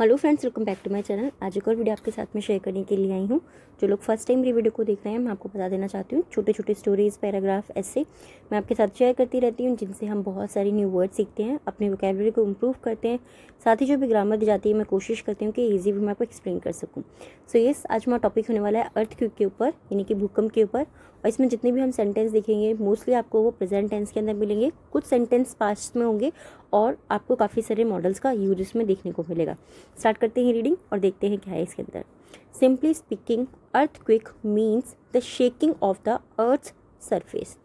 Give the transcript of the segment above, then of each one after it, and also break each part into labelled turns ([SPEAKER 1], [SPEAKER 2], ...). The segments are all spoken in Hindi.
[SPEAKER 1] Hello friends welcome back to my channel आज एक और वीडियो आपके साथ में शेयर करने के लिए आई हूँ जो लोग फर्स्ट टाइम मेरी वीडियो को देख रहे हैं मैं आपको बता देना चाहती हूँ छोटे छोटे स्टोरीज पैराग्राफ ऐसे मैं आपके साथ शेयर करती रहती हूँ जिनसे हम बहुत सारी न्यू वर्ड सीखते हैं अपनी वोकेबलरी को इम्प्रूव करते हैं साथ ही जो भी ग्रामर दी जाती है मैं कोशिश करती हूँ कि ईजी भी मैं आपको एक्सप्लेन कर सकूँ सो येस आज हमारा टॉपिक होने वाला है अर्थ क्यूक के ऊपर यानी कि भूकंप के ऊपर और इसमें जितने भी हम सेंटेंस देखेंगे मोस्टली आपको वो प्रेजेंट टेंस के अंदर मिलेंगे कुछ सेंटेंस पास्ट में होंगे और आपको काफ़ी सारे मॉडल्स का यूज इसमें देखने को मिलेगा स्टार्ट करते हैं रीडिंग और देखते हैं क्या है इसके अंदर simply speaking earthquake means the shaking of the earth surface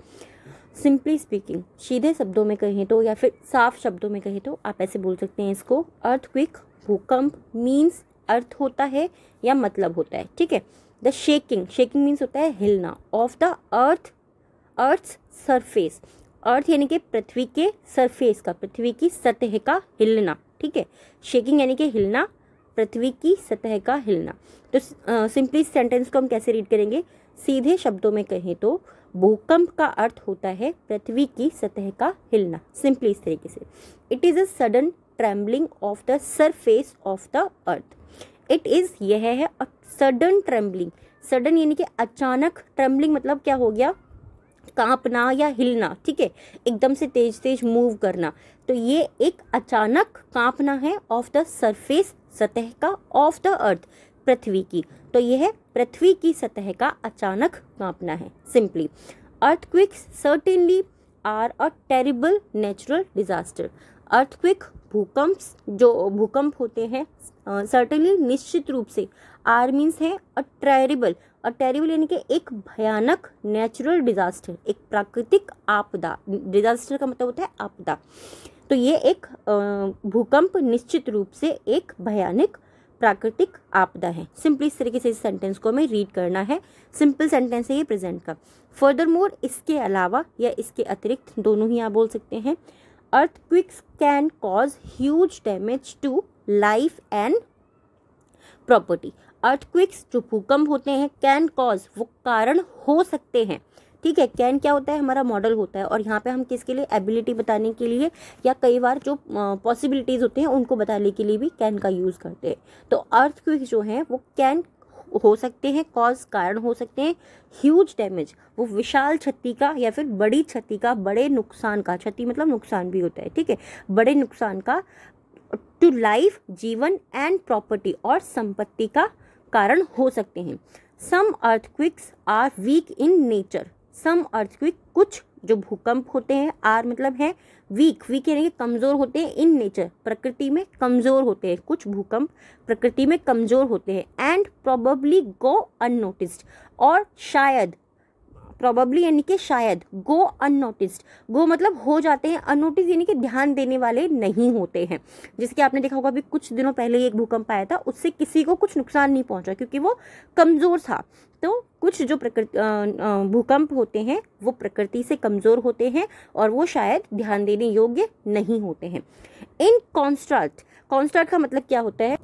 [SPEAKER 1] simply speaking सीधे शब्दों में कहें तो या फिर साफ शब्दों में कहें तो आप ऐसे बोल सकते हैं इसको अर्थ क्विक भूकंप मीन्स अर्थ होता है या मतलब होता है ठीक है द शेकिंग शेकिंग मीन्स होता है हिलना of the earth earth surface earth यानी कि पृथ्वी के सरफेस का पृथ्वी की सतह का हिलना ठीक है शेकिंग यानी कि हिलना पृथ्वी की सतह का हिलना तो सिंपली uh, सेंटेंस को हम कैसे रीड करेंगे सीधे शब्दों में कहें तो भूकंप का अर्थ होता है पृथ्वी की सतह का हिलना सिंपली इस तरीके से it is a sudden trembling of the surface of the earth it is यह है सडन ट्रैम्बलिंग सडन यानी कि अचानक ट्रैम्बलिंग मतलब क्या हो गया कांपना या हिलना ठीक है एकदम से तेज तेज मूव करना तो ये एक अचानक कांपना है ऑफ द सरफेस सतह का ऑफ द अर्थ पृथ्वी की तो यह पृथ्वी की सतह का अचानक कांपना है simply earthquakes certainly are a terrible natural disaster earthquake भूकंप जो भूकंप होते हैं सर्टेनली निश्चित रूप से आर मीन्स है अ टेरिबल और टेरिबल यानी कि एक भयानक नेचुरल डिज़ास्टर एक प्राकृतिक आपदा डिज़ास्टर का मतलब होता है आपदा तो ये एक भूकंप निश्चित रूप से एक भयानक प्राकृतिक आपदा है सिंपली इस तरीके से इस सेंटेंस को हमें रीड करना है सिंपल सेंटेंस है ये प्रेजेंट का फर्दर मोर इसके अलावा या इसके अतिरिक्त दोनों ही आप बोल सकते हैं earthquakes can cause huge damage to life and property earthquakes जो भूकंप होते हैं कैन कॉज वो कारण हो सकते हैं ठीक है कैन क्या होता है हमारा मॉडल होता है और यहाँ पे हम किसके लिए एबिलिटी बताने के लिए या कई बार जो पॉसिबिलिटीज़ होते हैं उनको बताने के लिए भी कैन का यूज़ करते हैं तो अर्थक्विक जो हैं वो कैन हो सकते हैं कॉज कारण हो सकते हैं ह्यूज डैमेज वो विशाल क्षति का या फिर बड़ी क्षति का बड़े नुकसान का क्षति मतलब नुकसान भी होता है ठीक है बड़े नुकसान का टू लाइफ जीवन एंड प्रॉपर्टी और संपत्ति का कारण हो सकते हैं some earthquakes are weak in nature some earthquake कुछ जो भूकंप होते हैं आर मतलब है वीक वीक यानी कमज़ोर होते हैं इन नेचर प्रकृति में कमज़ोर होते हैं कुछ भूकंप प्रकृति में कमज़ोर होते हैं एंड प्रोबली गो अननोटिस्ड और शायद प्रॉबली यानी कि शायद गो अननोटिस्ड गो मतलब हो जाते हैं अनोटिस यानी कि ध्यान देने वाले नहीं होते हैं जिसके आपने देखा होगा अभी कुछ दिनों पहले एक भूकंप आया था उससे किसी को कुछ नुकसान नहीं पहुंचा क्योंकि वो कमज़ोर था तो कुछ जो प्रकृति भूकंप होते हैं वो प्रकृति से कमज़ोर होते हैं और वो शायद ध्यान देने योग्य नहीं होते हैं इन कॉन्स्ट्रक्ट कॉन्स्ट्रक्ट का मतलब क्या होता है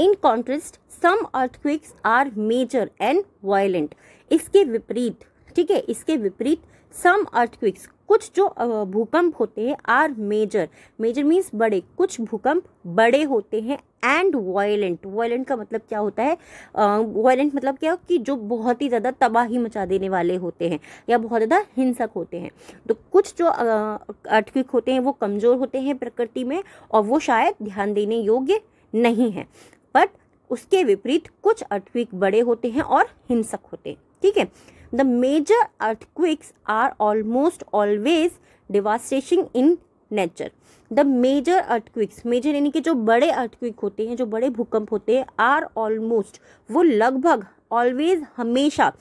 [SPEAKER 1] in contrast some earthquakes are major and violent इसके विपरीत ठीक है इसके विपरीत सम अर्थक्विक्स कुछ जो भूकंप होते हैं आर मेजर मेजर मीन्स बड़े कुछ भूकंप बड़े होते हैं एंड वायलेंट वायलेंट का मतलब क्या होता है वायलेंट uh, मतलब क्या कि जो बहुत ही ज़्यादा तबाही मचा देने वाले होते हैं या बहुत ज़्यादा हिंसक होते हैं तो कुछ जो अर्थक्विक uh, होते हैं वो कमज़ोर होते हैं प्रकृति में और वो शायद ध्यान देने योग्य नहीं है बट उसके विपरीत कुछ अर्थक्विक बड़े होते हैं और हिंसक होते हैं ठीक है the major earthquakes are almost always devastation in nature the major earthquakes major यानी कि जो बड़े अर्थक्विक होते हैं जो बड़े भूकंप होते हैं आर ऑलमोस्ट वो लगभग ऑलवेज हमेशा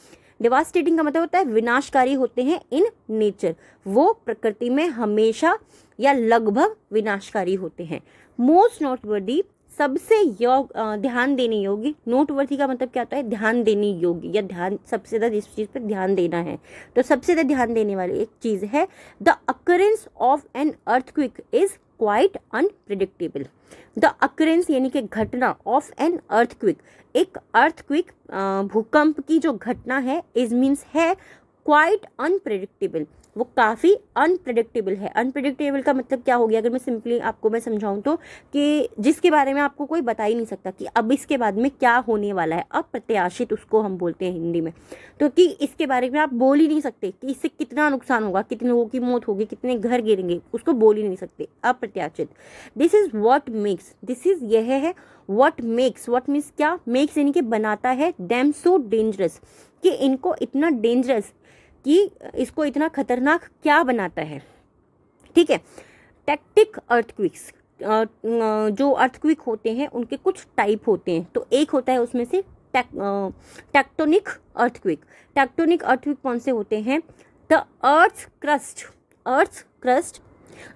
[SPEAKER 1] डिवास्टेटिंग का मतलब होता है विनाशकारी होते हैं इन नेचर वो प्रकृति में हमेशा या लगभग विनाशकारी होते हैं मोस्ट नॉट वर्दी सबसे योग ध्यान देने योग्य नोटवर्थी का मतलब क्या होता है ध्यान देने योग्य या ध्यान सबसे ज़्यादा इस चीज़ पर ध्यान देना है तो सबसे ज़्यादा ध्यान देने वाली एक चीज़ है the occurrence of an earthquake is quite unpredictable the occurrence यानी कि घटना ऑफ एन अर्थक्विक एक अर्थक्विक भूकंप की जो घटना है इज मीन्स है क्वाइट अनप्रिडिक्टेबल वो काफ़ी अनप्रडिक्टेबल है अनप्रडिक्टेबल का मतलब क्या हो गया अगर मैं सिंपली आपको मैं समझाऊं तो कि जिसके बारे में आपको कोई बता ही नहीं सकता कि अब इसके बाद में क्या होने वाला है अप्रत्याशित उसको हम बोलते हैं हिंदी में तो कि इसके बारे में आप बोल ही नहीं सकते कि इससे कितना नुकसान होगा कितने लोगों की मौत होगी कितने घर गिरेंगे उसको बोल ही नहीं सकते अप्रत्याशित this is what makes this is यह है वॉट मेक्स वॉट मीन्स क्या मेक्स यानी कि बनाता है डैम सो डेंजरस कि इनको इतना डेंजरस कि इसको इतना खतरनाक क्या बनाता है ठीक है टेक्टिक अर्थक्विक्स जो अर्थक्विक होते हैं उनके कुछ टाइप होते हैं तो एक होता है उसमें से टेक्टोनिक अर्थक्विक टेक्टोनिक अर्थक्विक कौन से होते हैं the earth crust earth crust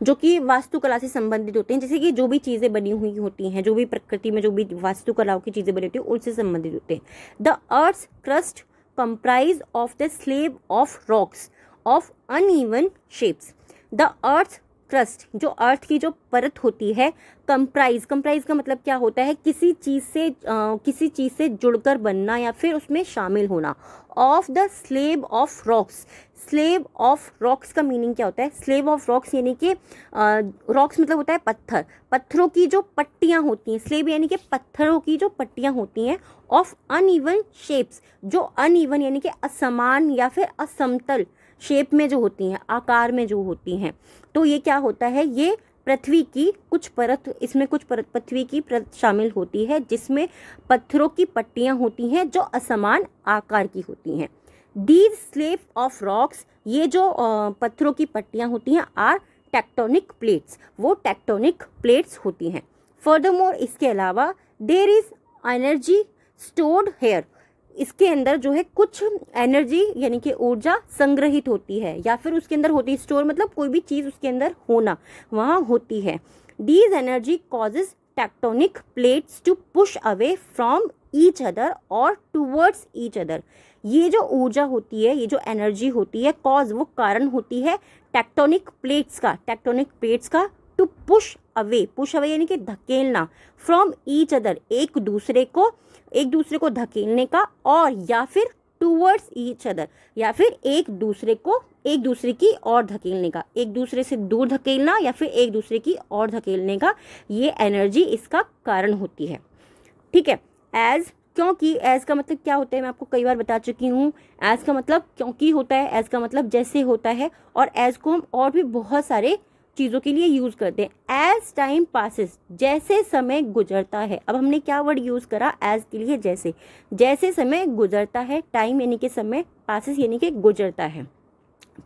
[SPEAKER 1] जो कि वास्तुकला से संबंधित होते हैं जैसे कि जो भी चीज़ें बनी हुई होती हैं जो भी प्रकृति में जो भी वास्तुकलाओं की चीज़ें बनी होती हैं उनसे संबंधित होते हैं the earth crust comprise of the slab of rocks of uneven shapes. The earth crust जो अर्थ की जो परत होती है कंप्राइज कंप्राइज का मतलब क्या होता है किसी चीज़ से आ, किसी चीज़ से जुड़कर बनना या फिर उसमें शामिल होना of the slab of rocks slab of rocks का मीनिंग क्या होता है स्लेब ऑफ रॉक्स यानी कि रॉक्स मतलब होता है पत्थर पत्थरों की जो पट्टियाँ होती हैं स्लेब यानी कि पत्थरों की जो पट्टियाँ होती हैं ऑफ अनइवन शेप्स जो अनइवन यानी कि असमान या फिर असमतल शेप में जो होती हैं आकार में जो होती हैं तो ये क्या होता है ये पृथ्वी की कुछ परत इसमें कुछ परत पृथ्वी की परत शामिल होती है जिसमें पत्थरों की पट्टियाँ होती हैं जो असमान आकार की होती हैं दीज स्लेप ऑफ रॉक्स ये जो पत्थरों की पट्टियाँ होती हैं आर टेक्टोनिक प्लेट्स वो टेक्टोनिक प्लेट्स होती हैं फर्दर मोर इसके अलावा there is energy stored here इसके अंदर जो है कुछ एनर्जी यानी कि ऊर्जा संग्रहित होती है या फिर उसके अंदर होती स्टोर मतलब कोई भी चीज़ उसके अंदर होना वहाँ होती है these energy causes tectonic plates to push away from each other और टूवर्ड्स ईच अदर ये जो ऊर्जा होती है ये जो एनर्जी होती है कॉज वो कारण होती है टेक्टोनिक प्लेट्स का टेक्टोनिक प्लेट्स का to push away push away यानी कि धकेलना फ्रॉम ईच अदर एक दूसरे को एक दूसरे को धकेलने का और या फिर टूवर्ड्स ईच अदर या फिर एक दूसरे को एक दूसरे की ओर धकेलने का एक दूसरे से दूर धकेलना या फिर एक दूसरे की ओर धकेलने का ये एनर्जी इसका कारण होती है ठीक है एज क्योंकि एज का मतलब क्या होता है मैं आपको कई बार बता चुकी हूँ एज का मतलब क्योंकि होता है एज का मतलब जैसे होता है और एज को हम और भी बहुत सारे चीज़ों के लिए यूज़ करते हैं एज टाइम पासिस जैसे समय गुजरता है अब हमने क्या वर्ड यूज़ करा एज के लिए जैसे जैसे समय गुजरता है टाइम यानी कि समय पासिस यानी कि गुजरता है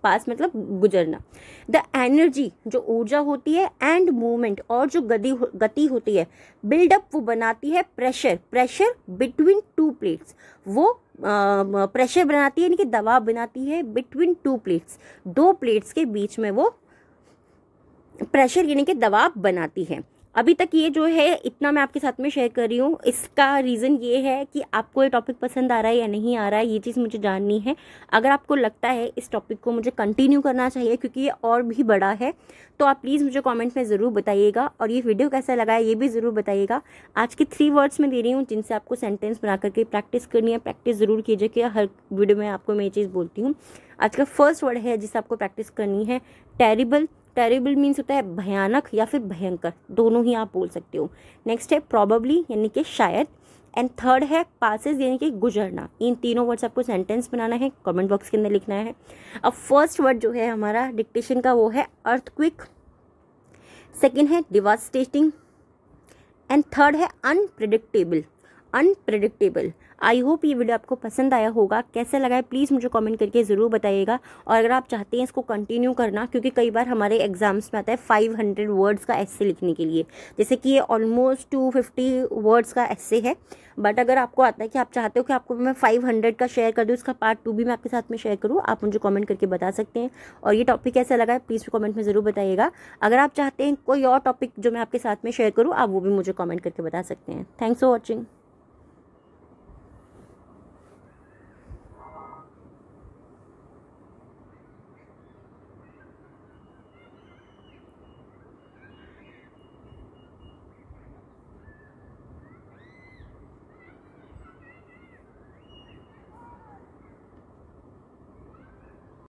[SPEAKER 1] पास मतलब गुजरना द एनर्जी जो ऊर्जा होती है एंड मूवमेंट और जो गति गति होती है बिल्डअप वो बनाती है pressure pressure between two plates वो प्रेशर बनाती है यानी कि दबाव बनाती है बिटवीन टू प्लेट्स दो प्लेट्स के बीच में वो प्रेशर यानी कि दबाव बनाती है अभी तक ये जो है इतना मैं आपके साथ में शेयर कर रही हूँ इसका रीज़न ये है कि आपको ये टॉपिक पसंद आ रहा है या नहीं आ रहा है ये चीज़ मुझे जाननी है अगर आपको लगता है इस टॉपिक को मुझे कंटिन्यू करना चाहिए क्योंकि ये और भी बड़ा है तो आप प्लीज़ मुझे कमेंट में ज़रूर बताइएगा और ये वीडियो कैसा लगा है ये भी ज़रूर बताइएगा आज के थ्री वर्ड्स में दे रही हूँ जिनसे आपको सेंटेंस बना करके प्रैक्टिस करनी है प्रैक्टिस ज़रूर कीजिए कि हर वीडियो में आपको मैं ये चीज़ बोलती हूँ आज का फर्स्ट वर्ड है जिसे आपको प्रैक्टिस करनी है टेरिबल टेरेबल मीन्स होता है भयानक या फिर भयंकर दोनों ही आप बोल सकते हो नेक्स्ट है प्रॉबली यानी कि शायद एंड थर्ड है पासिस यानी कि गुजरना इन तीनों वर्ड्स आपको सेंटेंस बनाना है कमेंट बॉक्स के अंदर लिखना है अब फर्स्ट वर्ड जो है हमारा डिक्टेशन का वो है अर्थक्विक सेकेंड है डिवास्टेटिंग एंड थर्ड है अनप्रिडिक्टेबल अनप्रडिक्टेबल आई होप ये वीडियो आपको पसंद आया होगा कैसा लगा है प्लीज़ मुझे कमेंट करके ज़रूर बताइएगा और अगर आप चाहते हैं इसको कंटिन्यू करना क्योंकि कई बार हमारे एग्जाम्स में आता है 500 वर्ड्स का ऐसे लिखने के लिए जैसे कि ये ऑलमोस्ट 250 वर्ड्स का ऐसे है बट अगर आपको आता है कि आप चाहते हो कि आपको मैं 500 का शेयर कर दूँ इसका पार्ट टू भी मैं आपके साथ में शेयर करूँ आप मुझे कॉमेंट करके बता सकते हैं और ये टॉपिक कैसा लगा है प्लीज़ कॉमेंट में ज़रूर बताइएगा अगर आप चाहते हैं कोई और टॉपिक जो मैं आपके साथ में शेयर करूँ आप वो भी मुझे कॉमेंट करके बता सकते हैं थैंक्स फॉर वॉचिंग